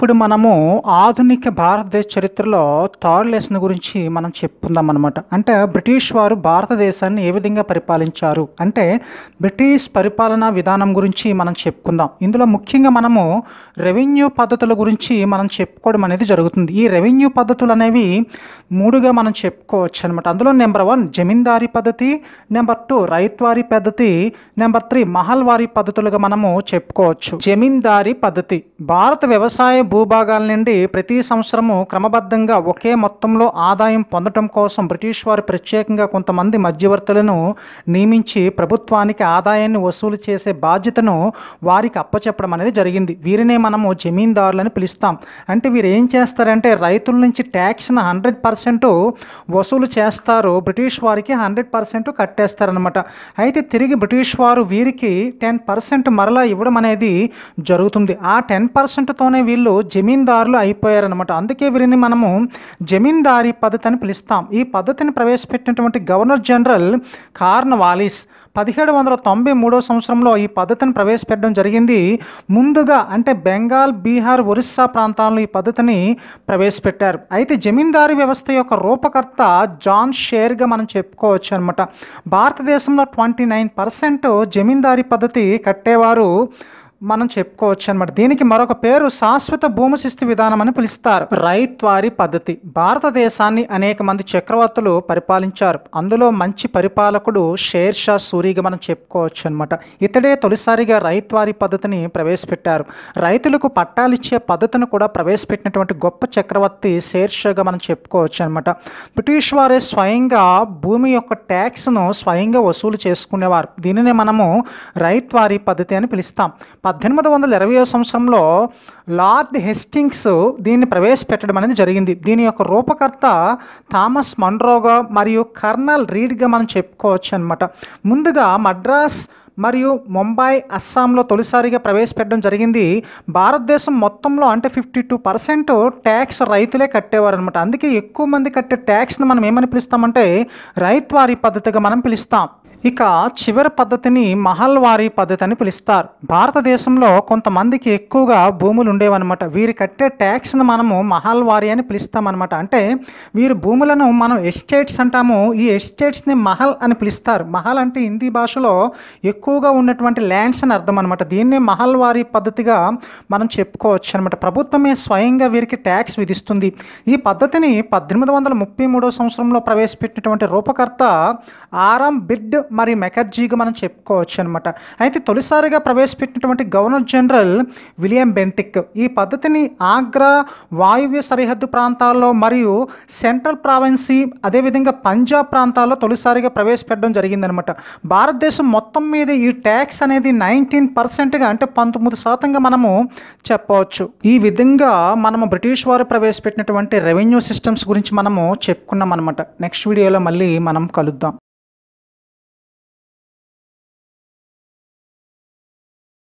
ఇప్పుడు మనము ఆధునిక భారతదేశ చరిత్రలో థర్డ్ గురించి మనం చెప్పుకుందాం అనమాట అంటే బ్రిటిష్ వారు భారతదేశాన్ని ఏ విధంగా పరిపాలించారు అంటే బ్రిటిష్ పరిపాలనా విధానం గురించి మనం చెప్పుకుందాం ఇందులో ముఖ్యంగా మనము రెవెన్యూ పద్ధతుల గురించి మనం చెప్పుకోవడం అనేది జరుగుతుంది ఈ రెవెన్యూ పద్ధతులు అనేవి మూడుగా మనం చెప్పుకోవచ్చు అనమాట అందులో నెంబర్ వన్ జమీందారీ పద్ధతి నెంబర్ టూ రైతువారి పద్ధతి నెంబర్ త్రీ వారి పద్ధతులుగా మనము చెప్పుకోవచ్చు జమీందారీ పద్ధతి భారత వ్యవసాయ భూభాగాల నుండి ప్రతి సంవత్సరము క్రమబద్ధంగా ఒకే మొత్తంలో ఆదాయం పొందటం కోసం బ్రిటిష్ వారు ప్రత్యేకంగా కొంతమంది మధ్యవర్తులను నియమించి ప్రభుత్వానికి ఆదాయాన్ని వసూలు చేసే బాధ్యతను వారికి అప్పచెప్పడం అనేది జరిగింది వీరినే మనము జమీందారులని పిలుస్తాం అంటే వీరు ఏం చేస్తారంటే రైతుల నుంచి ట్యాక్స్ను హండ్రెడ్ పర్సెంట్ వసూలు చేస్తారు బ్రిటిష్ వారికి హండ్రెడ్ పర్సెంట్ కట్టేస్తారనమాట అయితే తిరిగి బ్రిటిష్ వారు వీరికి టెన్ పర్సెంట్ మరలా ఇవ్వడం అనేది జరుగుతుంది ఆ టెన్ పర్సెంట్తోనే వీళ్ళు జమీందారులు అయిపోయారనమాట అందుకే వీరిని మనము జమీందారీ పద్ధతి అని పిలుస్తాం ఈ పద్ధతిని ప్రవేశపెట్టినటువంటి గవర్నర్ జనరల్ కార్న్ వాలిస్ పదిహేడు వందల తొంభై మూడో సంవత్సరంలో ఈ పద్ధతిని ప్రవేశపెట్టడం జరిగింది ముందుగా అంటే బెంగాల్ బీహార్ ఒరిస్సా ప్రాంతాల్లో ఈ పద్ధతిని ప్రవేశపెట్టారు అయితే జమీందారీ వ్యవస్థ యొక్క రూపకర్త జాన్ షేర్గా మనం చెప్పుకోవచ్చు అనమాట భారతదేశంలో ట్వంటీ నైన్ పర్సెంట్ జమీందారీ పద్ధతి కట్టేవారు మనం చెప్పుకోవచ్చు అనమాట దీనికి మరొక పేరు శాశ్వత భూమి శిస్తు విధానం అని పిలుస్తారు రైత్వారి పద్ధతి భారతదేశాన్ని అనేక మంది చక్రవర్తులు పరిపాలించారు అందులో మంచి పరిపాలకుడు షేర్ షా సూరిగా మనం చెప్పుకోవచ్చు అనమాట ఇతడే తొలిసారిగా రైత్వారి పద్ధతిని ప్రవేశపెట్టారు రైతులకు పట్టాలిచ్చే పద్ధతిని కూడా ప్రవేశపెట్టినటువంటి గొప్ప చక్రవర్తి షేర్ షాగా మనం చెప్పుకోవచ్చు అనమాట బ్రిటిష్ వారే స్వయంగా భూమి యొక్క ట్యాక్స్ను స్వయంగా వసూలు చేసుకునేవారు దీనినే మనము రైత్వారి పద్ధతి అని పిలుస్తాం పద్దెనిమిది వందల ఇరవై సంవత్సరంలో లార్డ్ హెస్టింగ్స్ దీన్ని ప్రవేశపెట్టడం అనేది జరిగింది దీని యొక్క రూపకర్త థామస్ మన్రోగా మరియు కర్నల్ రీడ్గా మనం చెప్పుకోవచ్చు అనమాట ముందుగా మద్రాస్ మరియు ముంబై అస్సాంలో తొలిసారిగా ప్రవేశపెట్టడం జరిగింది భారతదేశం మొత్తంలో అంటే ఫిఫ్టీ టూ పర్సెంట్ ట్యాక్స్ రైతులే కట్టేవారనమాట అందుకే ఎక్కువ మంది కట్టే ట్యాక్స్ని మనం ఏమని పిలుస్తామంటే రైతు వారి పద్ధతిగా మనం పిలుస్తాం ఇక చివరి పద్ధతిని మహల్వారీ పద్ధతి అని పిలుస్తారు భారతదేశంలో కొంతమందికి ఎక్కువగా భూములు ఉండేవన్నమాట వీరు కట్టే ట్యాక్స్ని మనము మహల్వారి అని పిలుస్తామన్నమాట అంటే వీరు భూములను మనం ఎస్టేట్స్ అంటాము ఈ ఎస్టేట్స్ని మహల్ అని పిలుస్తారు మహల్ అంటే హిందీ భాషలో ఎక్కువగా ఉన్నటువంటి ల్యాండ్స్ అని అర్థం అనమాట దీన్నే మహల్వారీ పద్ధతిగా మనం చెప్పుకోవచ్చు అనమాట ప్రభుత్వమే స్వయంగా వీరికి ట్యాక్స్ విధిస్తుంది ఈ పద్ధతిని పద్దెనిమిది వందల ముప్పై మూడో సంవత్సరంలో ప్రవేశపెట్టినటువంటి రూపకర్త ఆరాం బిడ్ మరి మెకర్జీగా మనం చెప్పుకోవచ్చు అనమాట అయితే తొలిసారిగా ప్రవేశపెట్టినటువంటి గవర్నర్ జనరల్ విలియం బెంటిక్ ఈ పద్ధతిని ఆగ్రా వాయువ్య సరిహద్దు ప్రాంతాల్లో మరియు సెంట్రల్ ప్రావిన్సీ అదేవిధంగా పంజాబ్ ప్రాంతాల్లో తొలిసారిగా ప్రవేశపెట్టడం జరిగిందనమాట భారతదేశం మొత్తం మీద ఈ ట్యాక్స్ అనేది నైన్టీన్ పర్సెంట్గా అంటే పంతొమ్మిది శాతంగా మనము చెప్పవచ్చు ఈ విధంగా మనము బ్రిటిష్ వారు ప్రవేశపెట్టినటువంటి రెవెన్యూ సిస్టమ్స్ గురించి మనము చెప్పుకున్నాం అనమాట నెక్స్ట్ వీడియోలో మళ్ళీ మనం కలుద్దాం